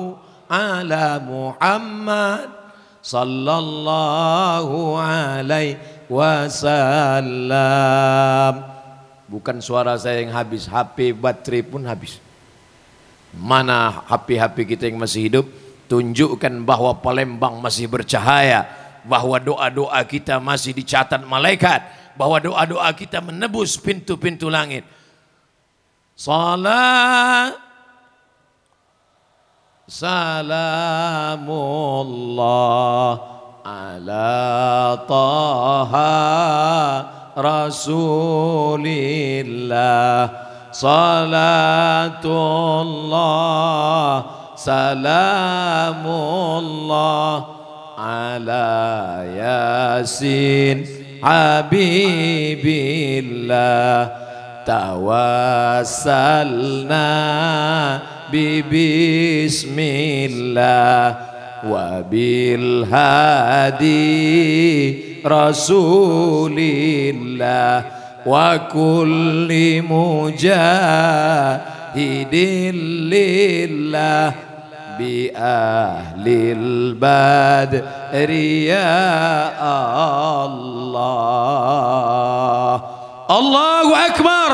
على محمد صلى الله عليه وسلم bukan suara saya yang habis HP baterai pun habis mana HP-HP kita yang masih hidup tunjukkan bahwa Palembang masih bercahaya, bahwa doa-doa kita masih dicatat malaikat, bahwa doa-doa kita menebus pintu-pintu langit. Salat Salamullah ala taha Rasulillah Salatullah salamullah ala yasin habibillah tawassalna bi bismillah wa hadi rasulillah wa kulli mujahidin lillah بأهل البدر يا الله الله أكبر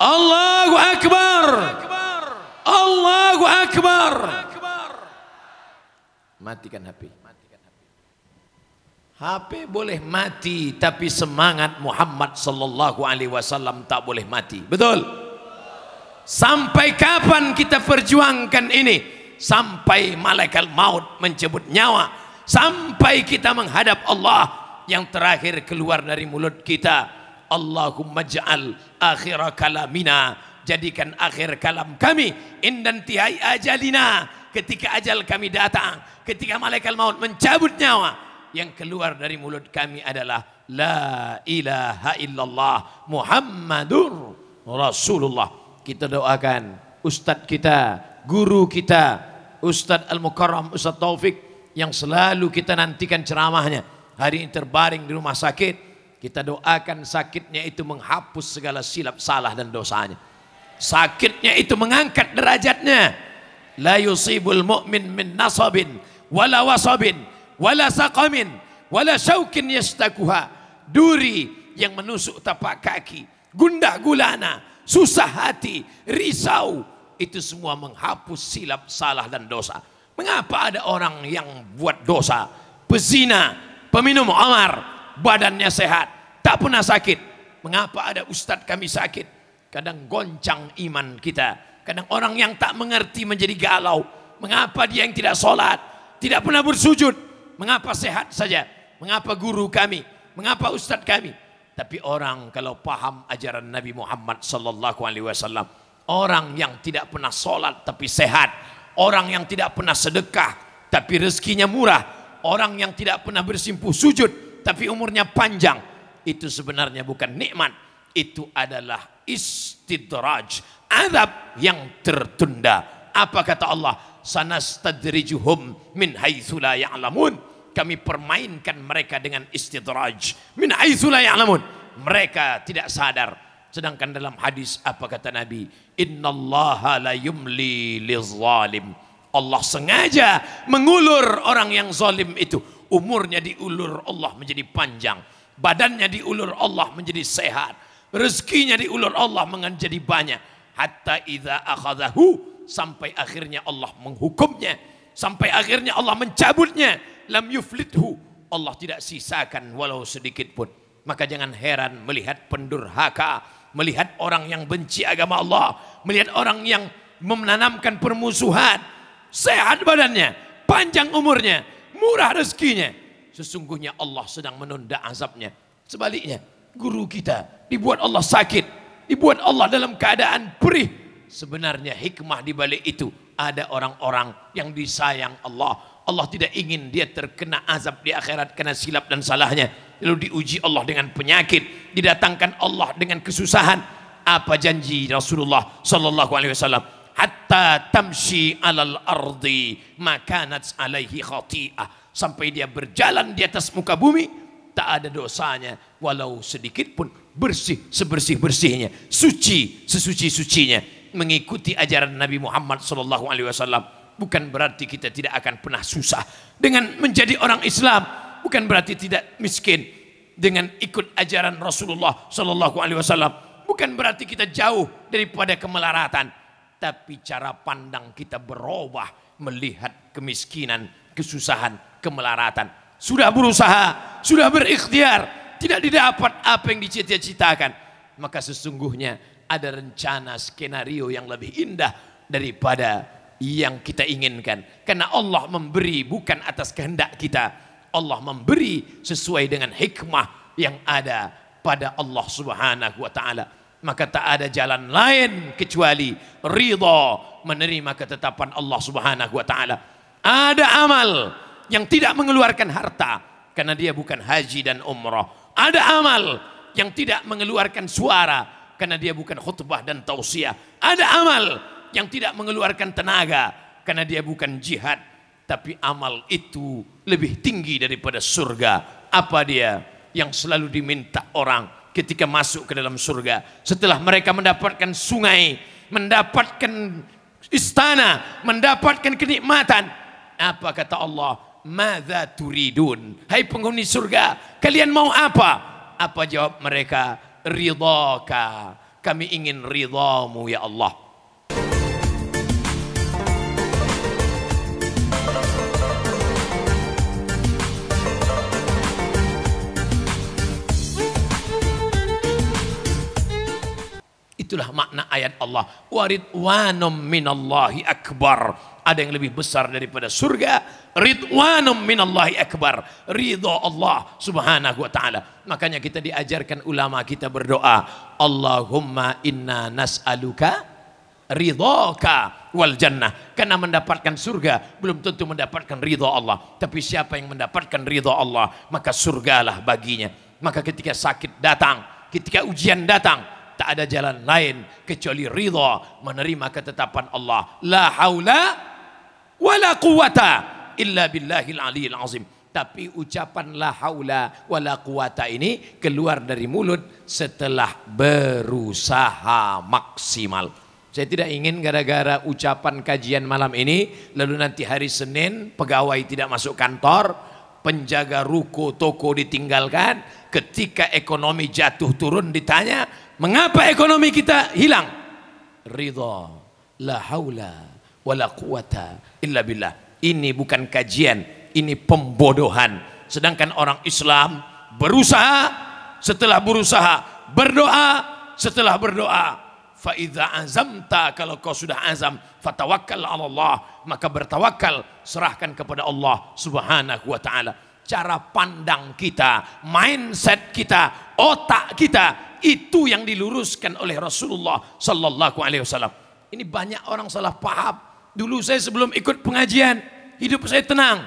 الله أكبر الله أكبر matikan HP HP boleh mati tapi semangat Muhammad sallallahu alaihi wasallam tak boleh mati betul Sampai kapan kita perjuangkan ini? Sampai malaikat maut mencabut nyawa. Sampai kita menghadap Allah. Yang terakhir keluar dari mulut kita. Allahumma ja'al akhir kalamina. Jadikan akhir kalam kami. Indan tihai ajalina. Ketika ajal kami datang. Ketika malaikat maut mencabut nyawa. Yang keluar dari mulut kami adalah La ilaha illallah Muhammadur Rasulullah kita doakan ustadz kita, guru kita, Ustadz Al-Mukarram, Ustadz Taufik yang selalu kita nantikan ceramahnya. Hari ini terbaring di rumah sakit. Kita doakan sakitnya itu menghapus segala silap salah dan dosanya. Sakitnya itu mengangkat derajatnya. La yusibul mu'min min nasabin wala wasabin wala saqamin wala syaukin yastakuha. Duri yang menusuk tapak kaki. Gundah gulana susah hati, risau. Itu semua menghapus silap salah dan dosa. Mengapa ada orang yang buat dosa? Pezina, peminum amar, badannya sehat, tak pernah sakit. Mengapa ada ustadz kami sakit? Kadang goncang iman kita. Kadang orang yang tak mengerti menjadi galau. Mengapa dia yang tidak sholat? Tidak pernah bersujud. Mengapa sehat saja? Mengapa guru kami? Mengapa ustadz kami? Tapi orang kalau paham ajaran Nabi Muhammad sallallahu alaihi wasallam, orang yang tidak pernah sholat tapi sehat, orang yang tidak pernah sedekah tapi rezekinya murah, orang yang tidak pernah bersimpuh sujud tapi umurnya panjang, itu sebenarnya bukan nikmat, itu adalah istidraj, azab yang tertunda. Apa kata Allah? Sanastadrijuhum min haitsu la ya'lamun kami permainkan mereka dengan istidraj min yang ya'lamun mereka tidak sadar sedangkan dalam hadis apa kata Nabi innallaha la yumli lizzalim Allah sengaja mengulur orang yang zalim itu umurnya diulur Allah menjadi panjang badannya diulur Allah menjadi sehat rezekinya diulur Allah menjadi banyak hatta idza akhadahu sampai akhirnya Allah menghukumnya sampai akhirnya Allah mencabutnya lam yuflithu. Allah tidak sisakan walau sedikit pun. Maka jangan heran melihat pendurhaka, melihat orang yang benci agama Allah, melihat orang yang menanamkan permusuhan, sehat badannya, panjang umurnya, murah rezekinya. Sesungguhnya Allah sedang menunda azabnya. Sebaliknya, guru kita dibuat Allah sakit, dibuat Allah dalam keadaan perih. Sebenarnya hikmah di balik itu ada orang-orang yang disayang Allah, Allah tidak ingin dia terkena azab di akhirat karena silap dan salahnya. Lalu diuji Allah dengan penyakit, didatangkan Allah dengan kesusahan. Apa janji Rasulullah sallallahu alaihi wasallam? Hatta tamshi alal ardi makanat alaihi khati'ah. Sampai dia berjalan di atas muka bumi, tak ada dosanya walau sedikit pun bersih sebersih-bersihnya, suci sesuci-sucinya mengikuti ajaran Nabi Muhammad sallallahu alaihi wasallam bukan berarti kita tidak akan pernah susah. Dengan menjadi orang Islam bukan berarti tidak miskin. Dengan ikut ajaran Rasulullah Shallallahu Alaihi Wasallam bukan berarti kita jauh daripada kemelaratan. Tapi cara pandang kita berubah melihat kemiskinan, kesusahan, kemelaratan. Sudah berusaha, sudah berikhtiar, tidak didapat apa yang dicita-citakan. Maka sesungguhnya ada rencana skenario yang lebih indah daripada yang kita inginkan. Karena Allah memberi bukan atas kehendak kita. Allah memberi sesuai dengan hikmah yang ada pada Allah subhanahu wa ta'ala. Maka tak ada jalan lain kecuali ridha menerima ketetapan Allah subhanahu wa ta'ala. Ada amal yang tidak mengeluarkan harta. Karena dia bukan haji dan umrah. Ada amal yang tidak mengeluarkan suara. Karena dia bukan khutbah dan tausiah. Ada amal yang tidak mengeluarkan tenaga karena dia bukan jihad tapi amal itu lebih tinggi daripada surga apa dia yang selalu diminta orang ketika masuk ke dalam surga setelah mereka mendapatkan sungai mendapatkan istana mendapatkan kenikmatan apa kata Allah Mada turidun Hai penghuni surga Kalian mau apa? Apa jawab mereka? Ridhaka Kami ingin ridhamu ya Allah Itulah makna ayat Allah. Waridwanum minallahi akbar. Ada yang lebih besar daripada surga. Ridwanum minallahi akbar. Ridho Allah subhanahu wa ta'ala. Makanya kita diajarkan ulama kita berdoa. Allahumma inna nas'aluka ridhoka wal jannah. Karena mendapatkan surga belum tentu mendapatkan ridho Allah. Tapi siapa yang mendapatkan ridho Allah maka surgalah baginya. Maka ketika sakit datang, ketika ujian datang, Tak ada jalan lain kecuali ridha menerima ketetapan Allah. La haula wala quwata illa billahil aliyil azim. Tapi ucapan la haula wala quwata ini keluar dari mulut setelah berusaha maksimal. Saya tidak ingin gara-gara ucapan kajian malam ini lalu nanti hari Senin pegawai tidak masuk kantor, penjaga ruko toko ditinggalkan, ketika ekonomi jatuh turun ditanya Mengapa ekonomi kita hilang? Ridha. La haula wa la quwata illa billah. Ini bukan kajian, ini pembodohan. Sedangkan orang Islam berusaha, setelah berusaha, berdoa, setelah berdoa. Fa'idha azamta, kalau kau sudah azam, fatawakkal ala Allah. Maka bertawakal, serahkan kepada Allah subhanahu wa ta'ala. Cara pandang kita, mindset kita, otak kita, itu yang diluruskan oleh Rasulullah Sallallahu Alaihi Wasallam. Ini banyak orang salah paham. Dulu saya sebelum ikut pengajian, hidup saya tenang.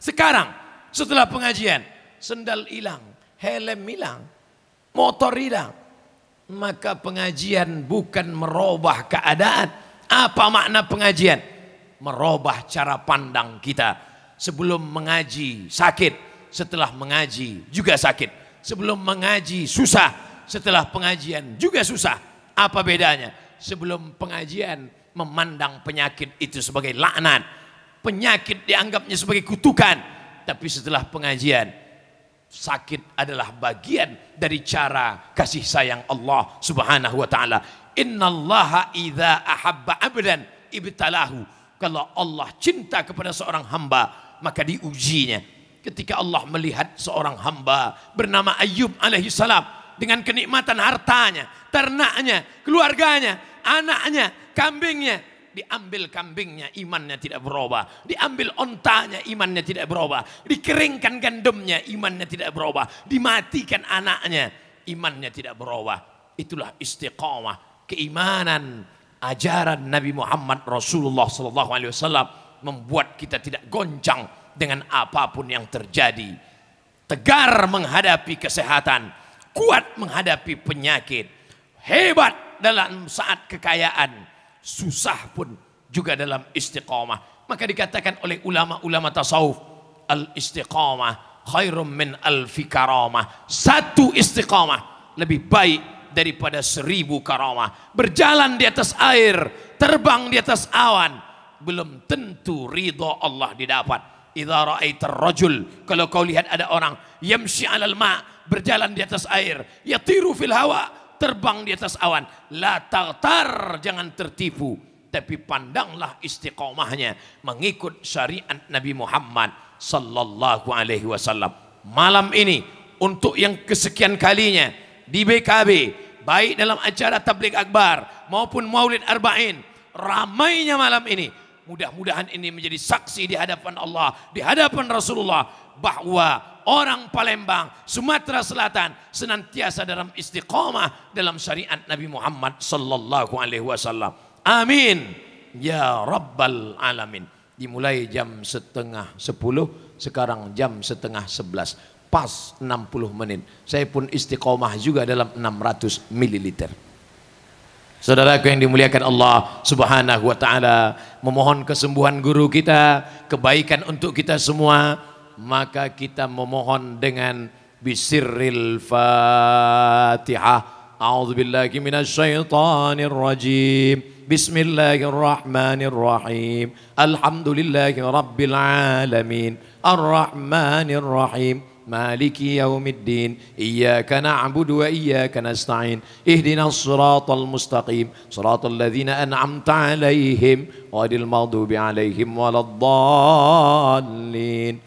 Sekarang setelah pengajian, sendal hilang, helm hilang, motor hilang. Maka pengajian bukan merubah keadaan. Apa makna pengajian? Merubah cara pandang kita. Sebelum mengaji sakit, setelah mengaji juga sakit. Sebelum mengaji susah, setelah pengajian juga susah. Apa bedanya? Sebelum pengajian memandang penyakit itu sebagai laknat. Penyakit dianggapnya sebagai kutukan. Tapi setelah pengajian sakit adalah bagian dari cara kasih sayang Allah Subhanahu wa taala. inna allaha idha ahabba abdan ibtalahu. Kalau Allah cinta kepada seorang hamba, maka diujinya. Ketika Allah melihat seorang hamba bernama Ayub alaihi salam, dengan kenikmatan hartanya, ternaknya, keluarganya, anaknya, kambingnya. Diambil kambingnya, imannya tidak berubah. Diambil ontanya, imannya tidak berubah. Dikeringkan gandumnya, imannya tidak berubah. Dimatikan anaknya, imannya tidak berubah. Itulah istiqomah keimanan, ajaran Nabi Muhammad Rasulullah SAW membuat kita tidak goncang dengan apapun yang terjadi. Tegar menghadapi kesehatan kuat menghadapi penyakit. Hebat dalam saat kekayaan. Susah pun juga dalam istiqomah. Maka dikatakan oleh ulama-ulama tasawuf. Al-istiqomah khairum min al karamah. Satu istiqomah lebih baik daripada seribu karamah. Berjalan di atas air, terbang di atas awan. Belum tentu ridho Allah didapat. Idza ra'aitar rajul kalau kau lihat ada orang yamshi 'alal ma berjalan di atas air. tiru fil hawa, terbang di atas awan. La tartar, jangan tertipu. Tapi pandanglah istiqomahnya mengikut syariat Nabi Muhammad sallallahu alaihi wasallam. Malam ini untuk yang kesekian kalinya di BKB, baik dalam acara tablik akbar maupun maulid arba'in, ramainya malam ini Mudah-mudahan ini menjadi saksi di hadapan Allah, di hadapan Rasulullah bahwa orang Palembang, Sumatera Selatan senantiasa dalam istiqomah dalam syariat Nabi Muhammad sallallahu alaihi wasallam. Amin. Ya Rabbal Alamin. Dimulai jam setengah sepuluh, sekarang jam setengah sebelas. Pas 60 menit. Saya pun istiqomah juga dalam 600 mililiter. Saudaraku yang dimuliakan Allah Subhanahu wa taala, memohon kesembuhan guru kita, kebaikan untuk kita semua, maka kita memohon dengan bisirril Fatihah. A'udzu billahi minasyaitonir rajim. Bismillahirrahmanirrahim. Alhamdulillahi alamin. Arrahmanirrahim. مالك يوم الدين إياك نعبد وإياك نستعين اهدنا الصراط المستقيم صراط الذين أنعمت عليهم غير المغضوب عليهم ولا الضالين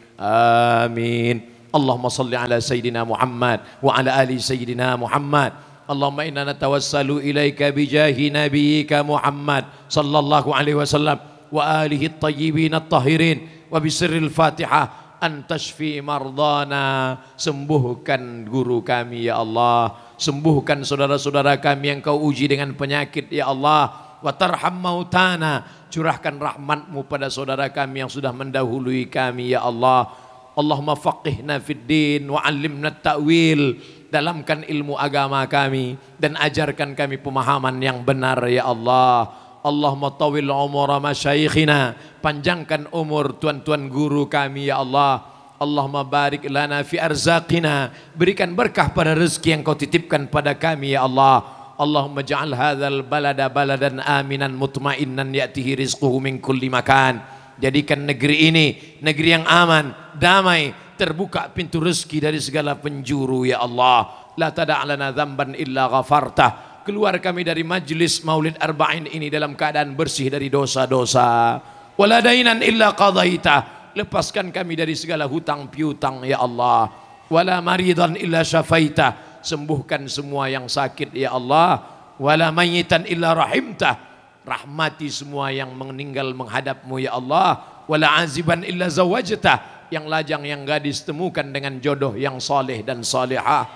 آمين اللهم صل على سيدنا محمد وعلى آل سيدنا محمد اللهم إنا نتوسل إليك بجاه نبيك محمد صلى الله عليه وسلم وآله الطيبين الطاهرين وبسر الفاتحة antasfi mardana sembuhkan guru kami ya Allah sembuhkan saudara-saudara kami yang kau uji dengan penyakit ya Allah wa tarham mautana curahkan rahmatmu pada saudara kami yang sudah mendahului kami ya Allah Allahumma faqihna fid din wa allimna ta'wil dalamkan ilmu agama kami dan ajarkan kami pemahaman yang benar ya Allah Allahumma tawil umura masyayikhina Panjangkan umur tuan-tuan guru kami ya Allah Allah mabarik lana fi arzaqina Berikan berkah pada rezeki yang kau titipkan pada kami ya Allah Allahumma ja'al hadhal balada baladan aminan mutmainnan yatihi rizquhu min kulli makan Jadikan negeri ini negeri yang aman, damai Terbuka pintu rezeki dari segala penjuru ya Allah La tada'lana dhamban illa ghafartah keluar kami dari majlis Maulid Arba'in ini dalam keadaan bersih dari dosa-dosa. Waladainan illa qadaita. Lepaskan kami dari segala hutang piutang ya Allah. Wala maridan illa syafaita. Sembuhkan semua yang sakit ya Allah. Wala mayyitan illa rahimta. Rahmati semua yang meninggal menghadapmu ya Allah. Wala aziban illa zawajta. Yang lajang yang gadis temukan dengan jodoh yang saleh dan salihah.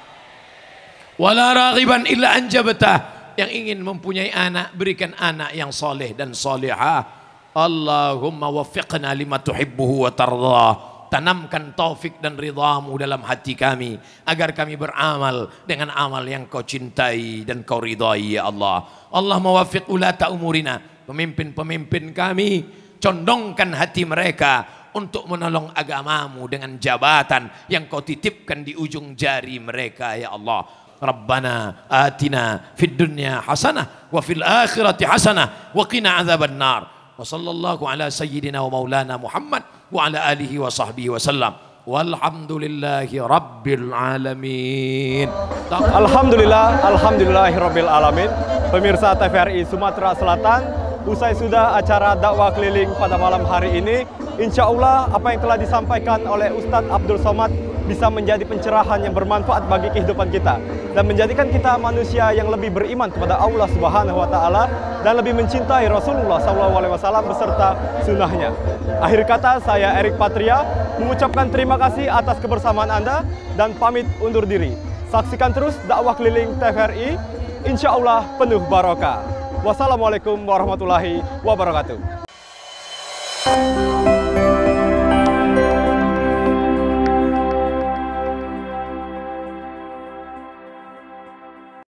Wala raghiban illa anjabata. Yang ingin mempunyai anak, berikan anak yang soleh dan solehah. Allahumma waffiqna lima tuhibbuhu wa tardah tanamkan taufik dan ridhamu dalam hati kami agar kami beramal dengan amal yang kau cintai dan kau ridhai ya Allah Allah mawafiq ulata umurina pemimpin-pemimpin kami condongkan hati mereka untuk menolong agamamu dengan jabatan yang kau titipkan di ujung jari mereka ya Allah Rabbana atina fid dunya hasanah wa fil akhirati hasanah wa qina adzaban nar. Wa sallallahu ala sayyidina wa maulana Muhammad wa ala alihi wa sahbihi wa sallam. Walhamdulillahi Alhamdulillah Alhamdulillahi Alamin Pemirsa TVRI Sumatera Selatan Usai sudah acara dakwah keliling pada malam hari ini Insya Allah apa yang telah disampaikan oleh Ustadz Abdul Somad bisa menjadi pencerahan yang bermanfaat bagi kehidupan kita dan menjadikan kita manusia yang lebih beriman kepada Allah Subhanahu wa taala dan lebih mencintai Rasulullah SAW beserta sunnahnya. Akhir kata saya Erik Patria mengucapkan terima kasih atas kebersamaan Anda dan pamit undur diri. Saksikan terus dakwah keliling TVRI, insya Allah penuh barokah. Wassalamualaikum warahmatullahi wabarakatuh.